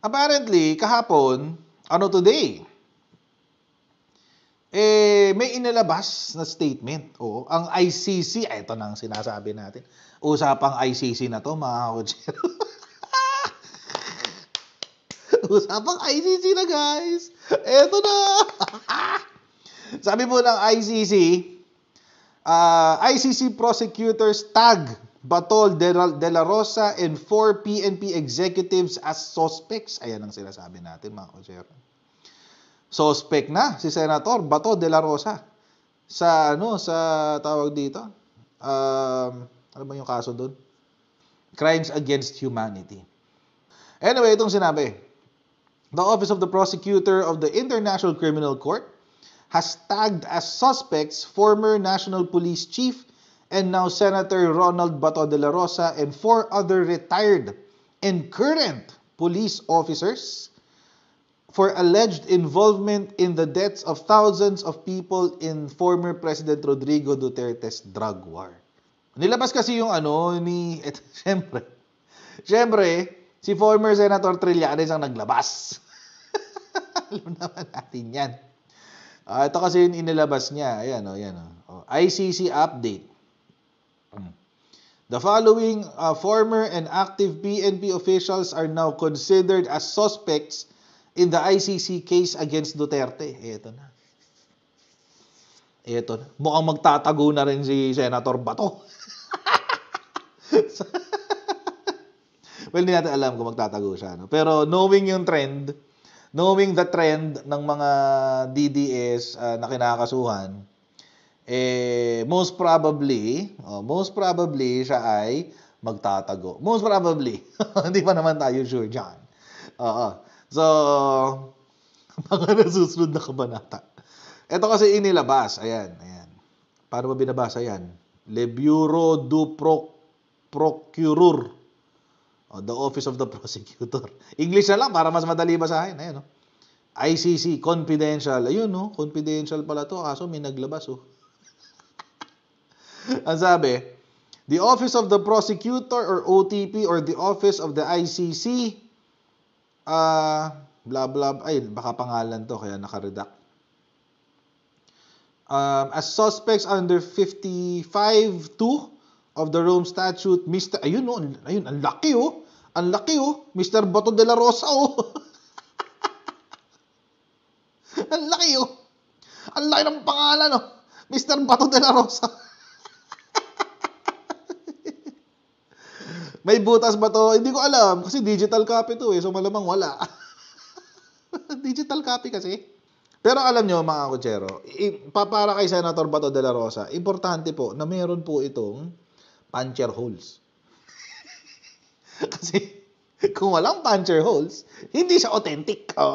Apparently, kahapon, ano today? Eh, may inilabas na statement. Oo, ang ICC, ito nang sinasabi natin. Usapang ICC na to, mga kodjero. Usapang ICC na, guys. Ito na. Sabi po ng ICC, uh, ah, ICC prosecutors tag Batol De La Rosa, and four PNP executives as suspects. Ayan ang sinasabi natin mga kutsero. Suspect na si Senator Batol De La Rosa sa ano sa tawag dito. Um, ano ba yung kaso doon? Crimes against humanity. Anyway, itong sinabi. The Office of the Prosecutor of the International Criminal Court has tagged as suspects former National Police Chief and now Senator Ronald Bato de la Rosa and four other retired and current police officers for alleged involvement in the deaths of thousands of people in former President Rodrigo Duterte's drug war. Nilabas kasi yung ano ni et, syempre. Syempre, si former Senator Trillanes ang naglabas. Alam naman natin 'yan. Uh, ito kasi yung inilabas niya. Ayan oh, ayan oh. oh ICC update. The following uh, former and active PNP officials are now considered as suspects in the ICC case against Duterte. Ito na. Ito na. Mukhang magtatago na rin si Senator Bato. well, hindi natin alam kung magtatago siya. No? Pero knowing yung trend, knowing the trend ng mga DDS uh, na kinakasuhan, eh, most probably, oh, most probably siya ay magtatago. Most probably. Hindi pa naman tayo sure dyan. Oo. So, mga nasusunod na kabanata. Ito kasi inilabas. Ayan, ayan. Paano ba binabasa yan? Le Bureau du Pro Procureur. Oh, the Office of the Prosecutor. English na lang para mas madali basahin. Ayan, no? Oh. ICC, confidential. Ayun, no? Oh, confidential pala to. Kaso may naglabas, oh. Ang sabi, the Office of the Prosecutor or OTP or the Office of the ICC uh, ah, blah blah ay baka pangalan to kaya nakaredact um, as suspects under 55-2 of the Rome Statute, Mr. Ayun, oh, ayun, ang laki oh. Ang laki oh. Mr. Bato de la Rosa oh. ang laki oh. Ang laki ng pangalan oh. Mr. Bato de la Rosa. may butas ba to? Hindi ko alam kasi digital copy to eh. So malamang wala. digital copy kasi. Pero alam nyo mga kutsero, para kay Senator Bato de la Rosa, importante po na meron po itong puncher holes. kasi kung walang puncher holes, hindi siya authentic.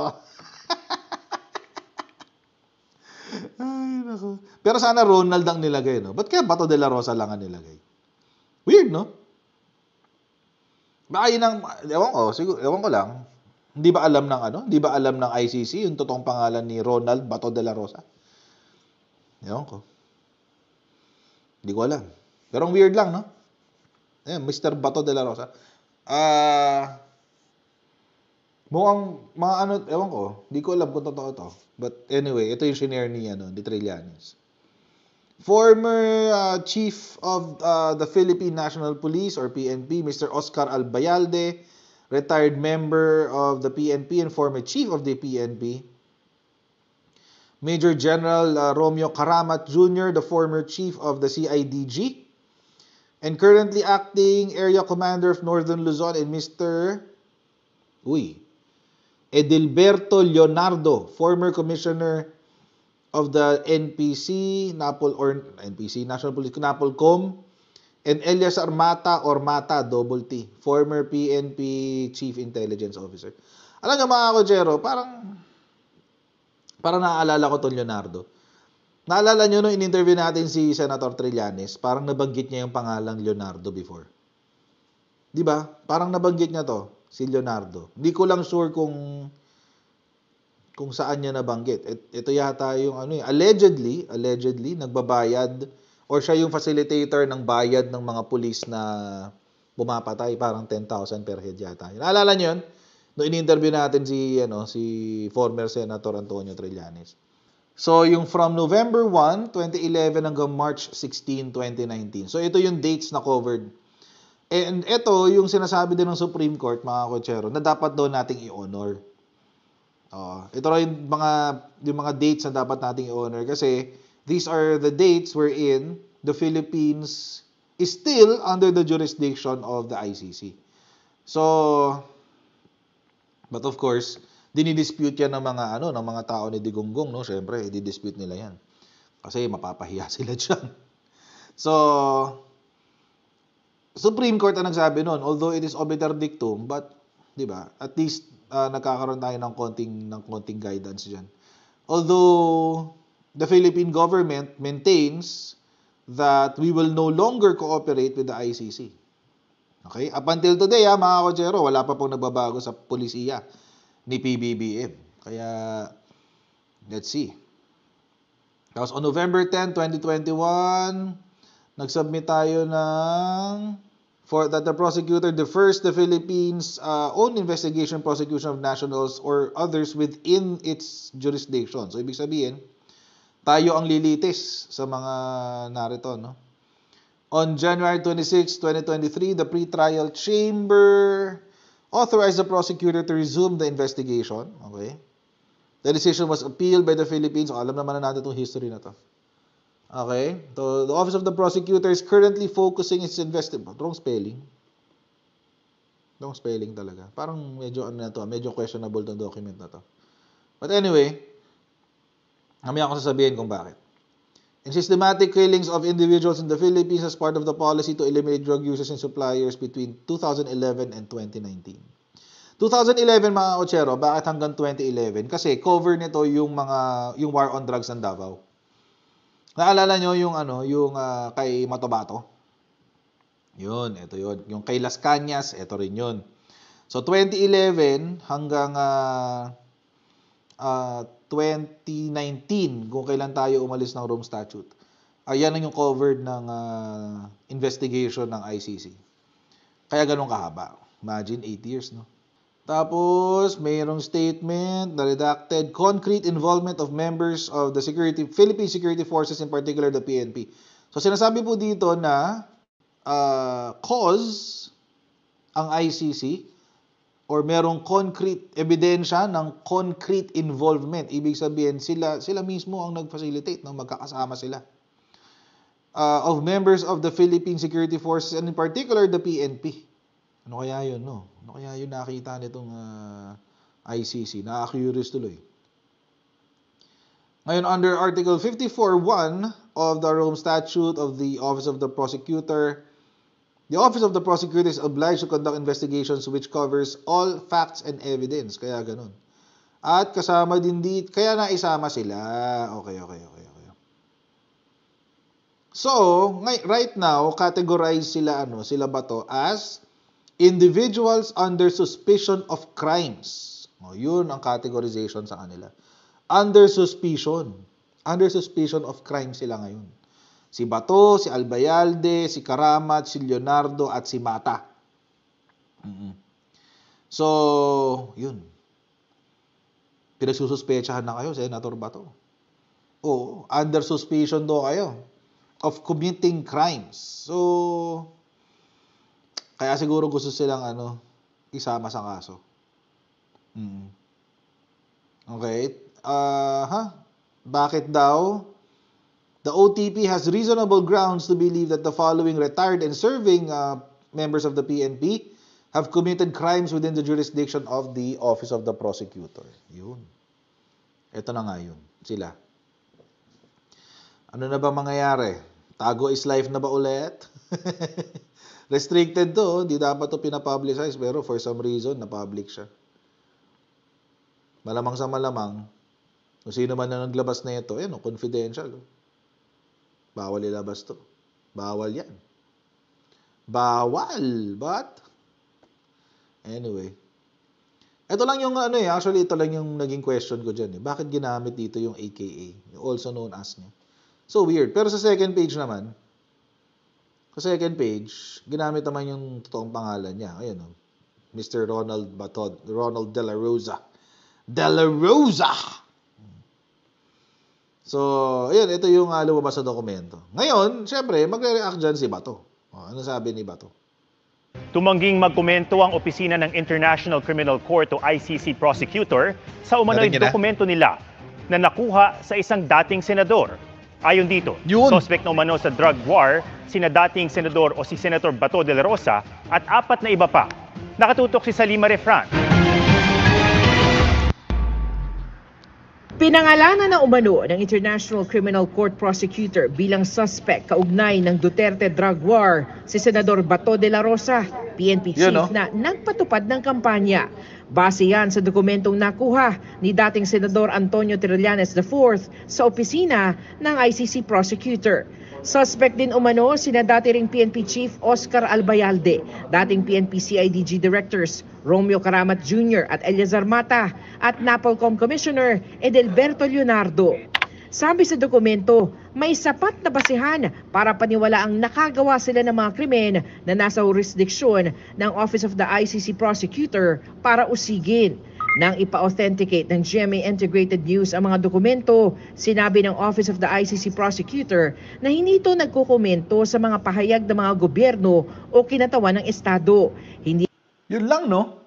Oh. Ay, naku. Pero sana Ronald ang nilagay, no? Ba't kaya Bato de la Rosa lang ang nilagay? Weird, no? Baka yun ang, ewan ko, siguro, ewan ko lang. Hindi ba alam ng ano? Hindi ba alam ng ICC yung totoong pangalan ni Ronald Bato de la Rosa? Ewan ko. Hindi ko alam. Pero ang weird lang, no? Ayan, Mr. Bato de la Rosa. Ah... Uh, mukhang mga ano, ewan ko. Hindi ko alam kung totoo to. But anyway, ito yung shinare ni, ano, ni Trillanes. Former uh, Chief of uh, the Philippine National Police or PNP, Mr. Oscar Albayalde, retired member of the PNP and former Chief of the PNP. Major General uh, Romeo Karamat Jr., the former Chief of the CIDG, and currently acting Area Commander of Northern Luzon, and Mr. Uy, Edilberto Leonardo, former Commissioner of the NPC, NAPOL or NPC, National Police, NAPOLCOM, and Elias Armata or Mata, double T, former PNP Chief Intelligence Officer. Alam nyo mga kodyero, parang, parang naaalala ko ton Leonardo. Naalala nyo nung no, in-interview natin si Senator Trillanes, parang nabanggit niya yung pangalang Leonardo before. 'Di ba? Parang nabanggit niya to, si Leonardo. Hindi ko lang sure kung kung saan niya nabanggit. Ito yata yung ano, eh, allegedly, allegedly nagbabayad or siya yung facilitator ng bayad ng mga pulis na bumapatay parang 10,000 per head yata. Naalala niyo yun? No in-interview natin si ano si former Senator Antonio Trillanes. So yung from November 1, 2011 hanggang March 16, 2019. So ito yung dates na covered. And ito yung sinasabi din ng Supreme Court mga kotsero na dapat doon nating i-honor Oh, ito raw yung mga yung mga dates na dapat nating i-honor kasi these are the dates wherein the Philippines is still under the jurisdiction of the ICC. So but of course, dinidispute yan ng mga ano ng mga tao ni Digonggong, no? Syempre, i-dispute nila yan. Kasi mapapahiya sila diyan. So Supreme Court ang nagsabi noon, although it is obiter dictum, but 'di ba? At least uh, nagkakaroon tayo ng konting ng konting guidance diyan. Although the Philippine government maintains that we will no longer cooperate with the ICC. Okay? Up until today, ha, ah, mga kodyero, wala pa pong nagbabago sa polisiya ni PBBM. Kaya, let's see. Tapos on November 10, 2021, nag-submit tayo ng for that the prosecutor defers the Philippines' uh, own investigation prosecution of nationals or others within its jurisdiction. So ibig sabihin, tayo ang lilitis sa mga narito, no? On January 26, 2023, the pre-trial chamber authorized the prosecutor to resume the investigation. Okay? The decision was appealed by the Philippines. So, alam naman na natin itong history na to. Okay? So, the Office of the Prosecutor is currently focusing its investigation. Wrong spelling. Wrong spelling talaga. Parang medyo ano na to, medyo questionable tong document na to. But anyway, mamaya ako sasabihin kung bakit. In systematic killings of individuals in the Philippines as part of the policy to eliminate drug users and suppliers between 2011 and 2019. 2011 mga kotsero, bakit hanggang 2011? Kasi cover nito yung mga yung war on drugs ng Davao. Naalala nyo yung ano, yung uh, kay Matobato? Yun, ito yun. Yung kay Las Cañas, ito rin yun. So, 2011 hanggang uh, uh, 2019, kung kailan tayo umalis ng Rome Statute, ayan ang yung covered ng uh, investigation ng ICC. Kaya ganun kahaba. Imagine, 8 years, no? Tapos, mayroong statement na redacted, concrete involvement of members of the security Philippine Security Forces, in particular the PNP. So, sinasabi po dito na uh, cause ang ICC or merong concrete ebidensya ng concrete involvement. Ibig sabihin, sila, sila mismo ang nag-facilitate, no? magkakasama sila. Uh, of members of the Philippine Security Forces and in particular the PNP. Ano kaya yun, no? Ano kaya yun nakita nitong uh, ah, ICC? Nakaka-curious tuloy. Ngayon, under Article 54.1 of the Rome Statute of the Office of the Prosecutor, the Office of the Prosecutor is obliged to conduct investigations which covers all facts and evidence. Kaya ganun. At kasama din dito, kaya naisama sila. Okay, okay, okay, okay. So, right now, categorize sila ano, sila ba to as individuals under suspicion of crimes. O, yun ang categorization sa kanila. Under suspicion. Under suspicion of crime sila ngayon. Si Bato, si Albayalde, si Karamat, si Leonardo, at si Mata. Mm-mm. So, yun. Pinagsususpechahan na kayo, Senator Bato. O, under suspicion do kayo of committing crimes. So, kaya siguro gusto silang ano, isama sa kaso. Mm. Okay. Uh, ha? Bakit daw? The OTP has reasonable grounds to believe that the following retired and serving uh, members of the PNP have committed crimes within the jurisdiction of the Office of the Prosecutor. Yun. Ito na nga yun. Sila. Ano na ba mangyayari? Tago is life na ba ulit? Restricted to, hindi dapat to pinapublicize pero for some reason, na-public siya. Malamang sa malamang, kung sino man na naglabas na ito, yan, oh, confidential. Oh. Bawal ilabas to. Bawal yan. Bawal. But, anyway. Ito lang yung ano eh, actually ito lang yung naging question ko dyan eh. Bakit ginamit dito yung AKA? Also known as niya. So weird. Pero sa second page naman, sa second page, ginamit naman yung totoong pangalan niya. Ayun, oh. Mr. Ronald Batod, Ronald De La Rosa. De La Rosa! So, ayun, ito yung uh, lumabas sa dokumento. Ngayon, syempre, magre-react dyan si Bato. Oh, ano sabi ni Bato? Tumangging magkomento ang opisina ng International Criminal Court o ICC prosecutor sa umano'y dokumento nila na nakuha sa isang dating senador Ayon dito, Yun. suspect na umano sa drug war sina dating senador o si Senator Bato de la Rosa at apat na iba pa. Nakatutok si Salima Refran. Pinangalanan ng umano ng International Criminal Court prosecutor bilang suspect kaugnay ng Duterte drug war si Senador Bato de la Rosa, PNP chief you know? na nagpatupad ng kampanya. Base yan sa dokumentong nakuha ni dating Senador Antonio Trillanes IV sa opisina ng ICC prosecutor. Suspect din umano sina dati ring PNP Chief Oscar Albayalde, dating PNP CIDG Directors Romeo Karamat Jr. at Eliazar Mata at NAPOLCOM Commissioner Edelberto Leonardo. Sabi sa dokumento, may sapat na basihan para paniwala ang nakagawa sila ng mga krimen na nasa jurisdiksyon ng Office of the ICC Prosecutor para usigin. Nang ipa-authenticate ng GMA Integrated News ang mga dokumento, sinabi ng Office of the ICC Prosecutor na hindi ito nagkukomento sa mga pahayag ng mga gobyerno o kinatawan ng Estado. Hindi Yun lang, no?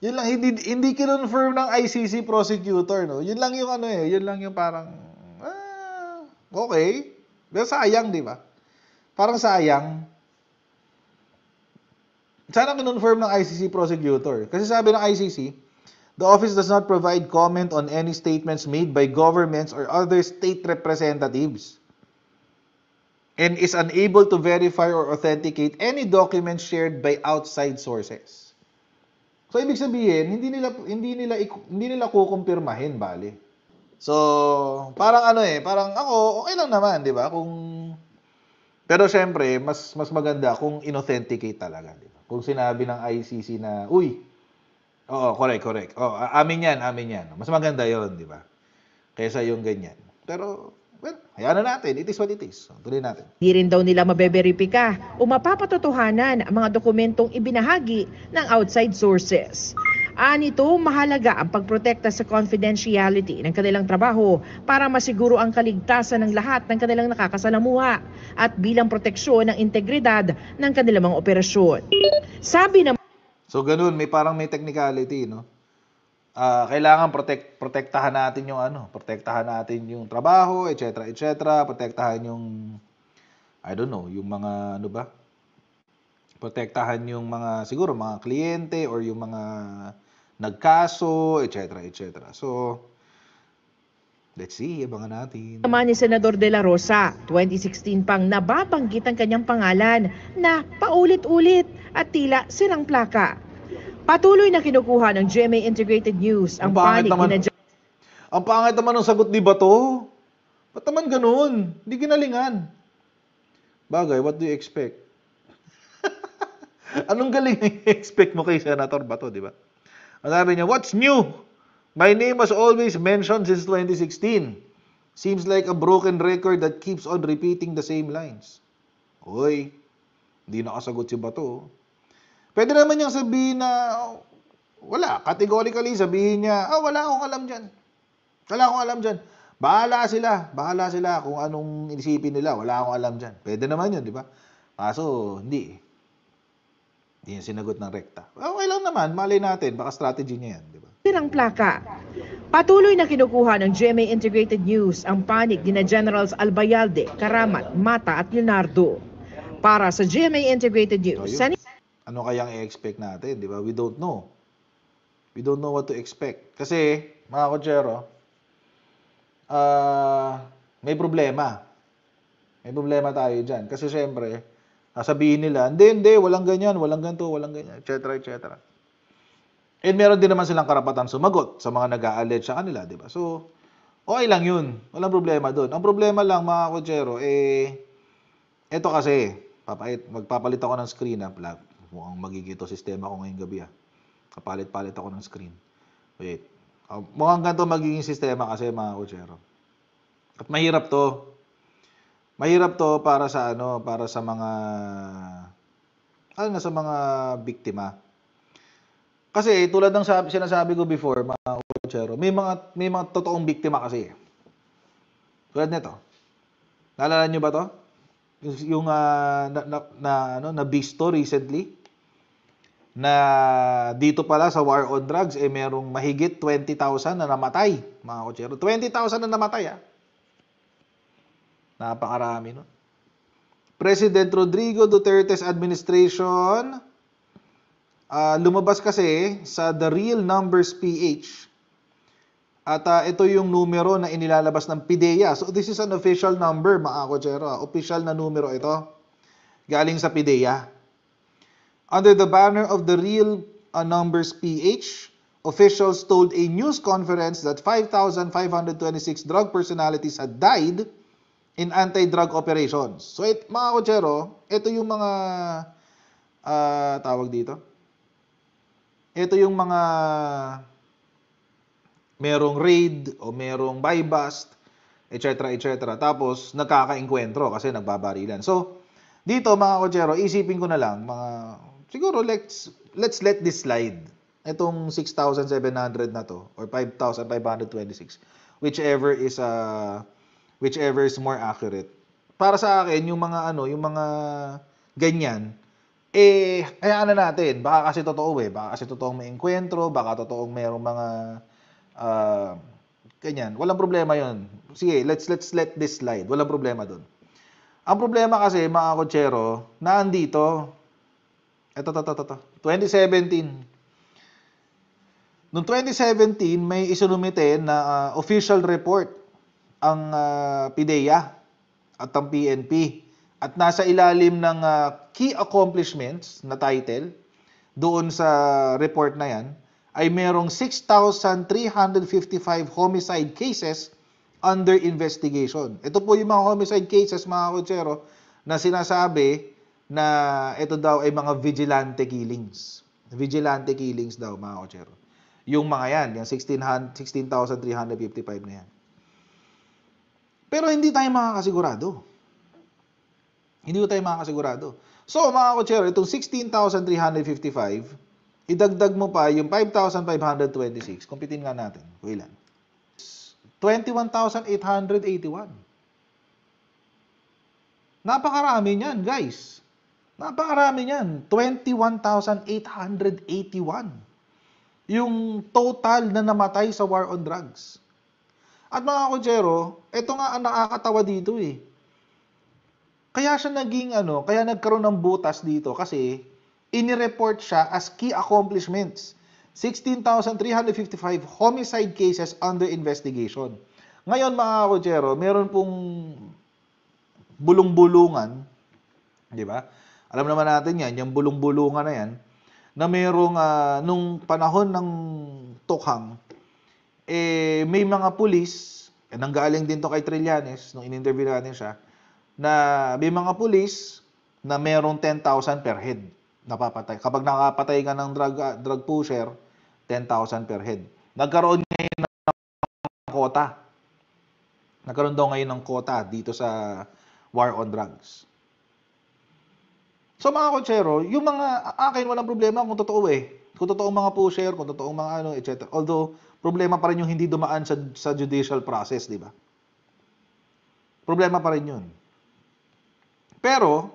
Yun lang, hindi, hindi kinonfirm ng ICC Prosecutor, no? Yun lang yung ano eh, yun lang yung parang, ah, okay. Pero sayang, di ba? Parang sayang. Sana kinonfirm ng ICC Prosecutor. Kasi sabi ng ICC, The office does not provide comment on any statements made by governments or other state representatives and is unable to verify or authenticate any documents shared by outside sources. So ibig sabihin, hindi nila hindi nila hindi nila kukumpirmahin, bali. So, parang ano eh, parang ako okay lang naman, 'di ba? Kung pero syempre, mas mas maganda kung inauthenticate talaga, 'di ba? Kung sinabi ng ICC na, "Uy, Oo, correct, correct. Oo, amin yan, amin yan. Mas maganda yon di ba? Kaysa yung ganyan. Pero, well, hayaan na natin. It is what it is. So, tuloy natin. Di rin daw nila mabeberipika o mapapatotohanan ang mga dokumentong ibinahagi ng outside sources. Anito, mahalaga ang pagprotekta sa confidentiality ng kanilang trabaho para masiguro ang kaligtasan ng lahat ng kanilang nakakasalamuha at bilang proteksyon ng integridad ng kanilang mga operasyon. Sabi ng So ganun, may parang may technicality, no? Uh, kailangan protect protektahan natin yung ano, protektahan natin yung trabaho, etc., etc., protektahan yung I don't know, yung mga ano ba? Protektahan yung mga siguro mga kliyente or yung mga nagkaso, etc., etc. So Let's see, abangan natin. Tama ni Senador De La Rosa, 2016 pang nababanggit ang kanyang pangalan na paulit-ulit at tila sirang plaka. Patuloy na kinukuha ng GMA Integrated News ang, ang panig naman, na... Ang pangit naman ng sagot ni Bato. Ba't naman ganun? Hindi ginalingan. Bagay, what do you expect? Anong galing expect mo kay Senator Bato, di ba? Ang sabi niya, what's new? My name was always mentioned since 2016. Seems like a broken record that keeps on repeating the same lines. Hoy, hindi nakasagot si Bato. Pwede naman niyang sabihin na oh, wala. Categorically sabihin niya, ah, oh, wala akong alam dyan. Wala akong alam dyan. Bahala sila. Bahala sila kung anong inisipin nila. Wala akong alam dyan. Pwede naman yun, di ba? Kaso, hindi. Hindi niya sinagot ng rekta. Okay lang naman. mali natin. Baka strategy niya yan. Di ng plaka. Patuloy na kinukuha ng GMA Integrated News ang panig ni na Generals Albayalde, Karamat, Mata at Leonardo. Para sa GMA Integrated News, Ayun. Ano kayang i-expect natin, di ba? We don't know. We don't know what to expect. Kasi, mga kotsero, uh, may problema. May problema tayo dyan. Kasi syempre, sasabihin nila, hindi, hindi, walang ganyan, walang ganito, walang ganyan, etc., etc eh meron din naman silang karapatan sumagot sa mga nag-a-allege sa kanila, di ba? So, okay lang yun. Walang problema doon. Ang problema lang, mga kodyero, eh, eto kasi, papait, magpapalit ako ng screen, ha, ah. plag. Mukhang magigito sistema ko ngayong gabi, ha. Ah. Kapalit-palit ako ng screen. Wait. Uh, mukhang ganito magiging sistema kasi, mga kodyero. At mahirap to. Mahirap to para sa ano, para sa mga, ano, sa mga biktima kasi tulad ng sabi, sinasabi ko before, mga Ochero, may mga, may mga totoong biktima kasi. Eh. Tulad nito. Naalala nyo ba to? Yung, yung uh, na, na, na, ano, na visto recently na dito pala sa war on drugs, eh merong mahigit 20,000 na namatay, mga kotsero. 20,000 na namatay, ah. Napakarami, no? President Rodrigo Duterte's administration uh, lumabas kasi sa The Real Numbers PH. At uh, ito yung numero na inilalabas ng PIDEA. So this is an official number, mga kochero. Official na numero ito. Galing sa PIDEA. Under the banner of The Real uh, Numbers PH, officials told a news conference that 5,526 drug personalities had died in anti-drug operations. So it, mga kochero, ito yung mga uh, tawag dito ito yung mga merong raid o merong buy bust, etc. etc. Tapos nagkakaengkwentro kasi nagbabarilan. So, dito mga kodyero, isipin ko na lang mga siguro let's let's let this slide. Itong 6,700 na to or 5,526 whichever is uh, whichever is more accurate. Para sa akin, yung mga ano, yung mga ganyan, eh, hayaan na natin. Baka kasi totoo eh. Baka kasi totoong may enkwentro, baka totoong mayroong mga uh, ganyan. Walang problema yon. Sige, let's, let's let this slide. Walang problema doon. Ang problema kasi, mga kotsero, naandito, Ito, to, to, to, 2017. Noong 2017, may isunumite na uh, official report ang uh, ah, PIDEA at ang PNP. At nasa ilalim ng uh, key accomplishments na title doon sa report na yan ay merong 6,355 homicide cases under investigation. Ito po yung mga homicide cases, mga kotsero, na sinasabi na ito daw ay mga vigilante killings. Vigilante killings daw, mga kotsero. Yung mga yan, yung 16,355 na yan. Pero hindi tayo makakasigurado. Hindi tayo makakasigurado. So mga kutsero, itong 16,355, idagdag mo pa yung 5,526. Kumpitin nga natin kung ilan. 21,881. Napakarami niyan, guys. Napakarami niyan. 21,881. Yung total na namatay sa war on drugs. At mga kutsero, oh, ito nga ang nakakatawa dito eh kaya siya naging ano, kaya nagkaroon ng butas dito kasi inireport siya as key accomplishments. 16,355 homicide cases under investigation. Ngayon mga kutsero, meron pong bulong-bulungan, di ba? Alam naman natin yan, yung bulong-bulungan na yan, na merong uh, nung panahon ng Tokhang, eh, may mga pulis, eh, nanggaling din to kay Trillanes, nung in-interview natin siya, na may mga pulis na merong 10,000 per head napapatay. Kapag nakapatay ka ng drug, ah, drug pusher, 10,000 per head. Nagkaroon ngayon ng kota. Nagkaroon daw ngayon ng kota dito sa war on drugs. So mga kotsero, yung mga akin walang problema kung totoo eh. Kung totoong mga pusher, kung totoong mga ano, etc. Although, problema pa rin yung hindi dumaan sa, sa judicial process, di ba? Problema pa rin yun. Pero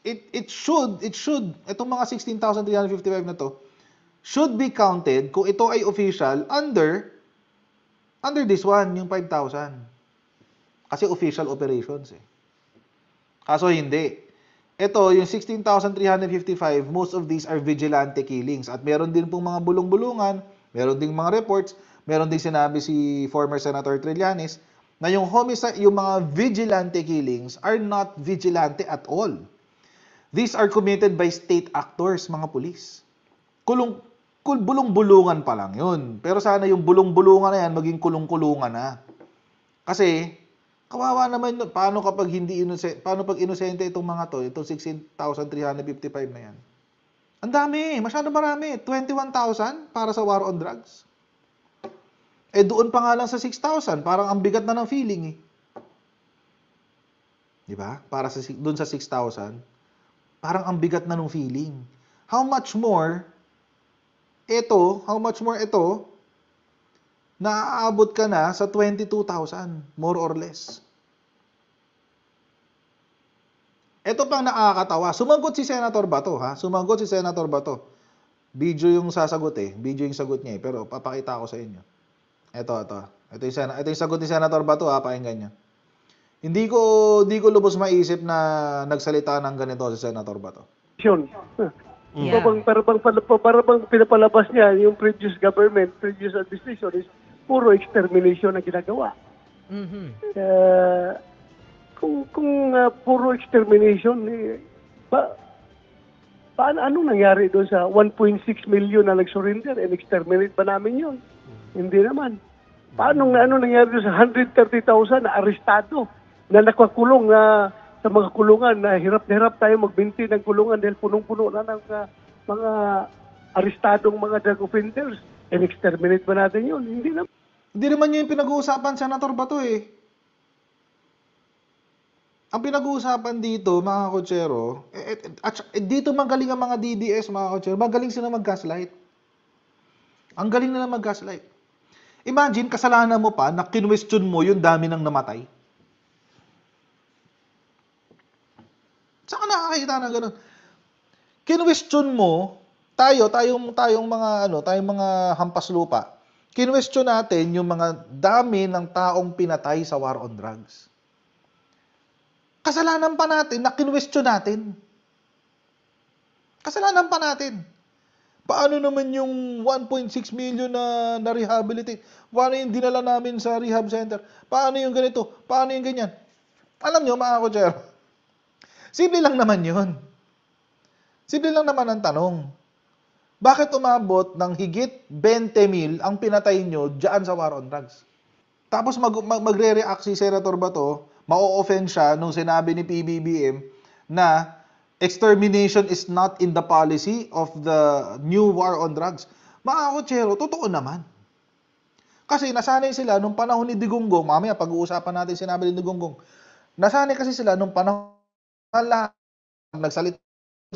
it it should it should itong mga 16,355 na to should be counted kung ito ay official under under this one yung 5,000. Kasi official operations eh. Kaso hindi. Ito, yung 16,355, most of these are vigilante killings. At meron din pong mga bulong-bulungan, meron ding mga reports, meron ding sinabi si former Senator Trillanes na yung homicide, yung mga vigilante killings are not vigilante at all. These are committed by state actors, mga pulis. Kulong, kul, bulong-bulungan pa lang yun. Pero sana yung bulong-bulungan na yan, maging kulong-kulungan na. Kasi, kawawa naman, paano kapag hindi inosente, paano pag inosente itong mga to, itong 16,355 na yan. Ang dami, masyado marami. 21,000 para sa war on drugs. Eh doon pa nga lang sa 6,000, parang ang bigat na ng feeling eh. 'Di ba? Para sa doon sa 6,000, parang ang bigat na ng feeling. How much more ito, how much more ito na aabot ka na sa 22,000 more or less. Ito pang nakakatawa. Sumagot si Senator Bato, ha? Sumagot si Senator Bato. Video yung sasagot eh. Video yung sagot niya eh. Pero papakita ko sa inyo. Ito, ito. Ito yung, ito yung sagot ni Senator Bato, ha? Pakinggan niyo. Hindi ko, hindi ko lubos maisip na nagsalita ng ganito si Senator Bato. Yun. Yeah. Bang, para, bang, para, para bang pinapalabas niya yung previous government, previous administration is puro extermination na ginagawa. Mm-hmm. Uh, kung kung uh, puro extermination, eh, ba, paano, ano nangyari doon sa 1.6 million na nag-surrender and exterminate ba namin yun? Hindi naman. Paano nga ano nangyari sa 130,000 na arestado na nakakulong na sa mga kulungan na hirap na hirap tayo magbinti ng kulungan dahil punong-puno na ng uh, mga arestadong mga drug offenders. And exterminate ba natin yun? Hindi naman. Hindi naman yun yung pinag-uusapan, Senator Bato eh. Ang pinag-uusapan dito, mga kotsero, eh, eh, at, eh, dito magaling ang mga DDS, mga kotsero, magaling sila mag-gaslight. Ang galing nila mag-gaslight. Imagine, kasalanan mo pa na kinwestiyon mo yung dami ng namatay. Saan ka nakakita ng ganun? Kinwestiyon mo, tayo, tayong, tayong mga, ano, tayong mga hampas lupa, kinwestiyon natin yung mga dami ng taong pinatay sa war on drugs. Kasalanan pa natin na kinwestiyon natin. Kasalanan pa natin. Paano naman yung 1.6 million na na-rehabilitate? Paano yung dinala namin sa rehab center? Paano yung ganito? Paano yung ganyan? Alam nyo, mga kotsero, simple lang naman yun. Simple lang naman ang tanong. Bakit umabot ng higit 20 mil ang pinatay nyo dyan sa war on drugs? Tapos mag, mag, magre-react si Senator Bato, ma-offend siya nung sinabi ni PBBM na extermination is not in the policy of the new war on drugs. Mga totoo naman. Kasi nasanay sila nung panahon ni Digonggong, mamaya pag-uusapan natin sinabi ni Digonggong, nasanay kasi sila nung panahon lahat nagsalita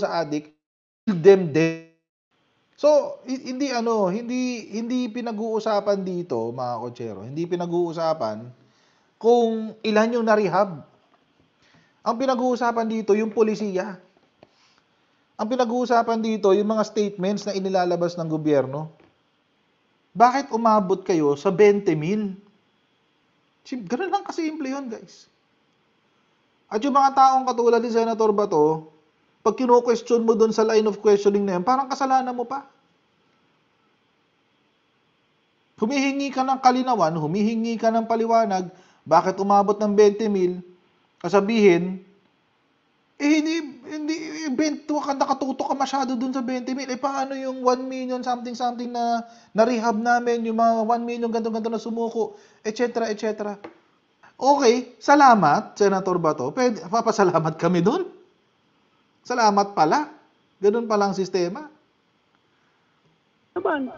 sa adik, them dead. So, hindi ano, hindi hindi pinag-uusapan dito, mga kotsero. Hindi pinag-uusapan kung ilan yung na-rehab. Ang pinag-uusapan dito yung polisiya. Ang pinag-uusapan dito, yung mga statements na inilalabas ng gobyerno. Bakit umabot kayo sa 20,000? Ganun lang kasi simple yun, guys. At yung mga taong katulad ni Senator Bato, pag kino-question mo doon sa line of questioning na yan, parang kasalanan mo pa. Humihingi ka ng kalinawan, humihingi ka ng paliwanag, bakit umabot ng 20,000? mil, kasabihin, eh hindi, hindi, 20, 20, nakatuto ka masyado dun sa 20 mil. Eh, paano yung 1 million something something na na-rehab namin, yung mga 1 million ganto-ganto na sumuko, etc. etc. Okay, salamat, Senator Bato. Pwede, papasalamat kami dun. Salamat pala. Ganun pala ang sistema. Naman.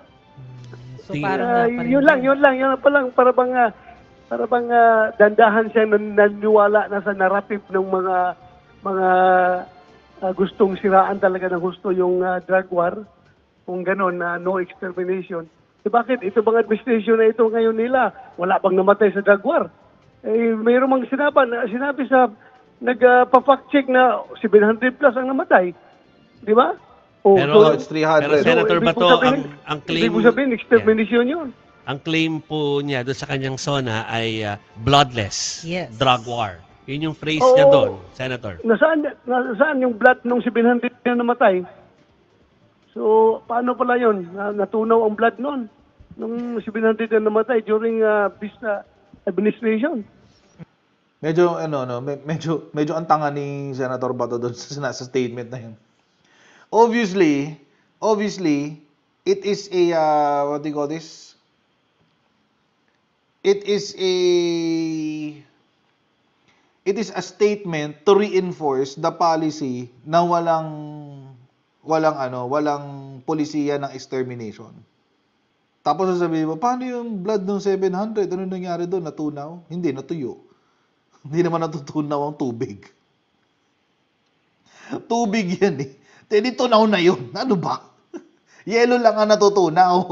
So, uh, parang, uh, yun lang, yun lang, yun lang palang, para bang, uh, ah, para bang uh, dandahan siya nan naniwala na sa narapip ng mga mga uh, gustong siraan talaga ng gusto yung uh, drug war, kung gano'n na uh, no extermination. Eh bakit? Ito bang administration na ito ngayon nila? Wala bang namatay sa drug war? Eh, mayroon mang sinabi, sinabi sa nagpa-fact uh, check na 700 plus ang namatay. Di ba? Oh, pero, so, it's 300. Pero Senator so, Bato, sabihin, ang, ang claim... Ibig sabihin, extermination yeah. yun. Ang claim po niya doon sa kanyang SONA ay uh, bloodless yes. drug war. Yun yung phrase Oo, niya doon, Senator. Nasaan, nasaan yung blood nung si Binhandit na namatay? So, paano pala yun? natunaw ang blood noon nung si Binhandit na namatay during uh, ah, Vista ah, administration. Medyo ano no, medyo medyo ang tanga ni Senator Bato doon sa, sa statement na yun. Obviously, obviously it is a uh, what do you call this? It is a it is a statement to reinforce the policy na walang walang ano, walang polisiya ng extermination. Tapos sasabihin mo, paano yung blood ng 700? Ano nangyari doon? Natunaw? Hindi, natuyo. Hindi naman natutunaw ang tubig. tubig yan eh. Tedi tunaw na yun. Ano ba? Yelo lang ang natutunaw.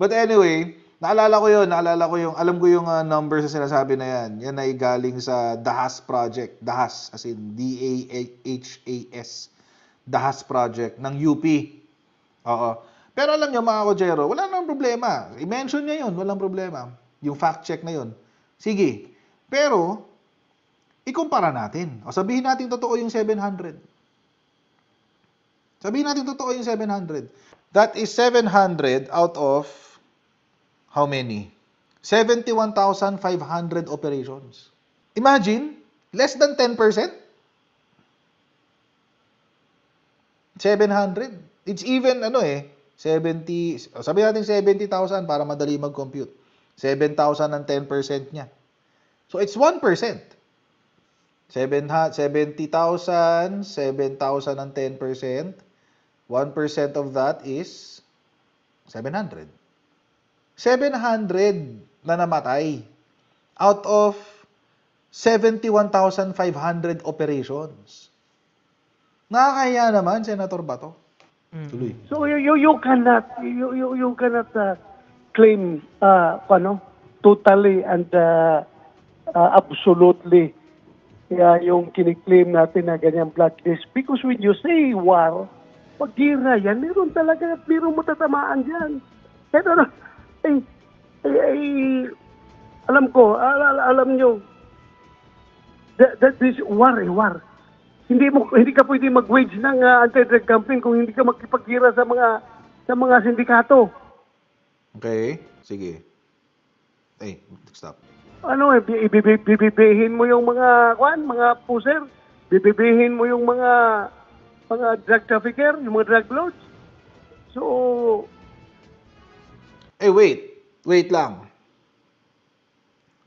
But anyway, Naalala ko yun, naalala ko yung, alam ko yung uh, numbers na sinasabi na yan. Yan ay galing sa Dahas Project. Dahas, as in D-A-H-A-S. Dahas Project ng UP. Oo. Pero alam nyo mga Kojero, wala nang problema. I-mention niya yun, walang problema. Yung fact check na yun. Sige. Pero, ikumpara natin. O sabihin natin totoo yung 700. Sabihin natin totoo yung 700. That is 700 out of how many? 71,500 operations. Imagine, less than 10%. 700. It's even, ano eh, 70, sabi natin 70,000 para madali mag-compute. 7,000 ang 10% niya. So, it's 1%. 70,000, 7,000 ang 10%. 1% of that is 700. 700 na namatay out of 71,500 operations. Nakakahiya naman, Senator Bato. Mm. Tuloy. So you, you, you cannot you, you, you cannot uh, claim uh, ano, totally and uh, uh, absolutely uh, yung kiniklaim natin na ganyan blacklist because when you say war, pag gira yan, meron talaga, meron matatamaan dyan. Pero ay, ay, alam ko, al al alam nyo, that, that is war eh, war. Hindi mo hindi ka pwedeng mag-wage ng uh, anti-drug campaign kung hindi ka makipagkira sa mga sa mga sindikato. Okay, sige. Eh, stop. Ano eh, ibibibihin mo yung mga kwan, mga pusher, bibibihin mo yung mga mga drug trafficker, yung mga drug lords. So, eh wait, wait lang.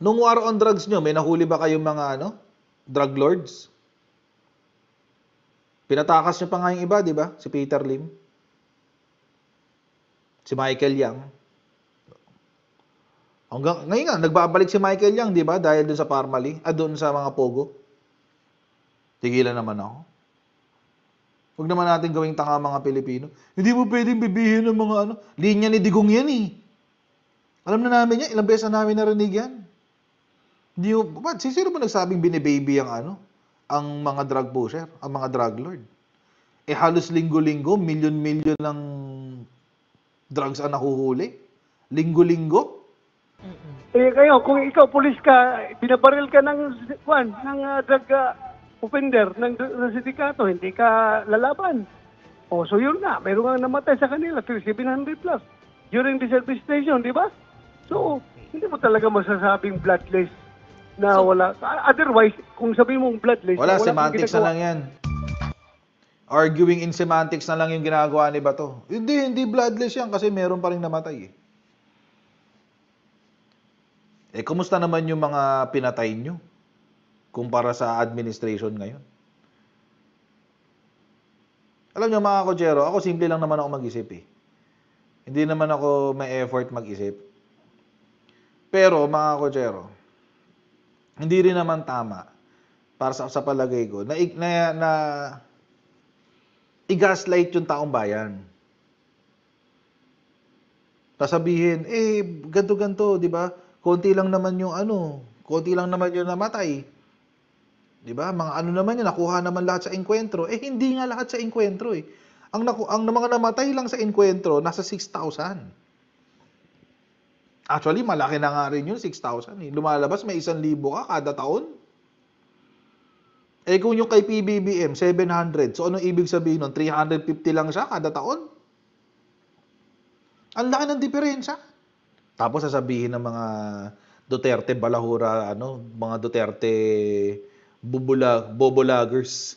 Nung war on drugs nyo, may nahuli ba kayong mga ano, drug lords? Pinatakas nyo pa nga yung iba, di ba? Si Peter Lim. Si Michael Yang. Hanggang, ngayon nga, nagbabalik si Michael Yang, di ba? Dahil dun sa Parmali, ah, doon sa mga Pogo. Tigilan naman ako. Huwag naman natin gawing tanga mga Pilipino. Hindi mo pwedeng bibihin ng mga ano. Linya ni Digong yan eh. Alam na namin yan, ilang beses na namin narinig yan. Hindi mo, ba't si sino mo nagsabing binibaby ang ano? Ang mga drug pusher, ang mga drug lord. Eh halos linggo-linggo, milyon-milyon ng drugs ang nahuhuli. Linggo-linggo. Eh kayo, kung ikaw pulis ka, binabaril ka ng, kwan, ng uh, drug uh, offender ng, ng sindikato, hindi ka lalaban. O, so yun na. Meron kang namatay sa kanila, 3,700 plus. During the service station, di ba? So, hindi mo talaga masasabing bloodless na so, wala. Otherwise, kung sabihin mong bloodless, wala, wala semantics na lang yan. Arguing in semantics na lang yung ginagawa ni Bato. Hindi, hindi bloodless yan kasi meron pa rin namatay eh. Eh, kumusta naman yung mga pinatay nyo? Kumpara sa administration ngayon. Alam nyo mga kochero, ako simple lang naman ako mag-isip eh. Hindi naman ako may effort mag-isip. Pero mga kochero, hindi rin naman tama para sa, sa palagay ko na, na, na i-gaslight yung taong bayan. Sasabihin, eh, ganto-ganto, di ba? Konti lang naman yung ano, konti lang naman yung namatay. Di ba? Mga ano naman yun, nakuha naman lahat sa inkwentro. Eh, hindi nga lahat sa inkwentro eh. Ang, naku- ang mga namatay lang sa inkwentro, nasa 6,000. Actually, malaki na nga rin yun, 6,000. Eh. Lumalabas, may 1,000 ka kada taon. Eh kung yung kay PBBM, 700. So ano ibig sabihin nun? 350 lang siya kada taon. Ang laki ng diferensya. Tapos sasabihin ng mga Duterte balahura, ano, mga Duterte bubula, bobolaggers.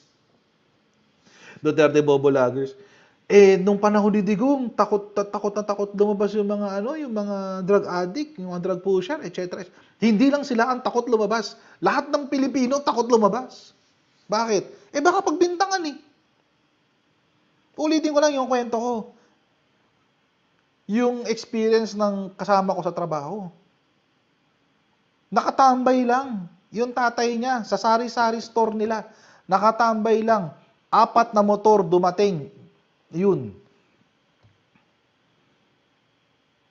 Duterte bobolaggers. Eh, nung panahon ni Digong, takot, takot na takot lumabas yung mga, ano, yung mga drug addict, yung mga drug pusher, etc. Hindi lang sila ang takot lumabas. Lahat ng Pilipino takot lumabas. Bakit? Eh, baka pagbintangan eh. Ulitin ko lang yung kwento ko. Yung experience ng kasama ko sa trabaho. Nakatambay lang. Yung tatay niya, sa sari-sari store nila, nakatambay lang. Apat na motor dumating yun.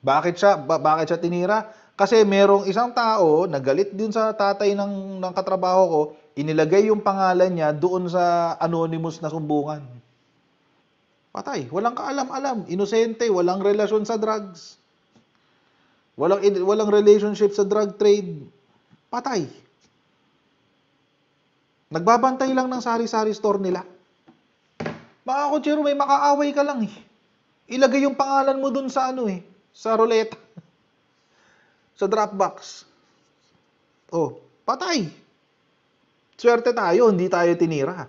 Bakit siya ba, bakit siya tinira? Kasi merong isang tao nagalit dun sa tatay ng ng katrabaho ko, inilagay yung pangalan niya doon sa anonymous na sumbungan. Patay, walang kaalam-alam, inosente, walang relasyon sa drugs. Walang walang relationship sa drug trade. Patay. Nagbabantay lang ng sari-sari store nila. Baka ko, may makaaway ka lang eh. Ilagay yung pangalan mo dun sa ano eh, sa roulette. sa Dropbox. Oh, patay. Swerte tayo, hindi tayo tinira.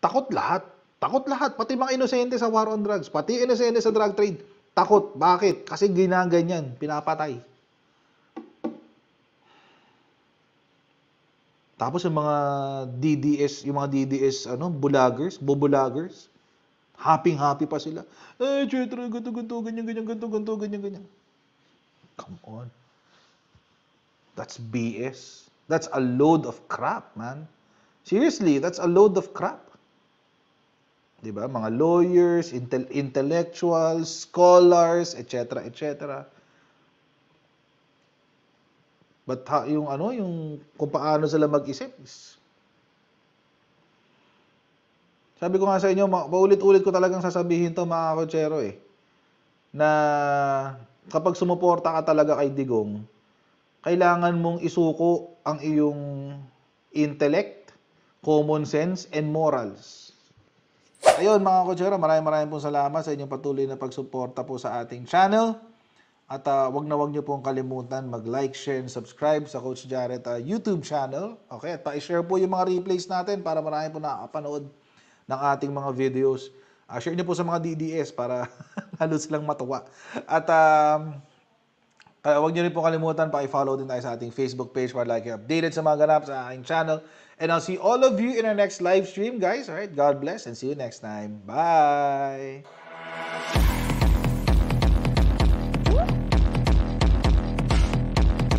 Takot lahat. Takot lahat. Pati mga inosente sa war on drugs. Pati inosente sa drug trade. Takot. Bakit? Kasi ginaganyan. Pinapatay. Tapos yung mga DDS, yung mga DDS ano, bulagers, bubulagers, happy-happy pa sila. Eh, chetra, ganto, ganto, ganyan, ganyan, ganto, ganto, ganyan, ganyan. Come on. That's BS. That's a load of crap, man. Seriously, that's a load of crap. 'Di ba? Mga lawyers, intel- intellectuals, scholars, etc., etc. But Batha yung ano, yung kung paano sila mag-isip. Sabi ko nga sa inyo, paulit-ulit ko talagang sasabihin to mga kotsero eh, na kapag sumuporta ka talaga kay Digong, kailangan mong isuko ang iyong intellect, common sense, and morals. Ayun mga kotsero, maraming maraming pong salamat sa inyong patuloy na pagsuporta po sa ating channel. At uh, wag na wag niyo pong kalimutan mag-like, share, and subscribe sa Coach Jared uh, ah, YouTube channel. Okay, at pa-share po yung mga replays natin para marami po nakapanood ng ating mga videos. Uh, share niyo po sa mga DDS para lalo silang matuwa. At um, kaya wag niyo rin po kalimutan pa-follow din tayo sa ating Facebook page para like, updated sa mga ganap sa aking channel. And I'll see all of you in our next live stream, guys. All right, God bless and see you next time. Bye!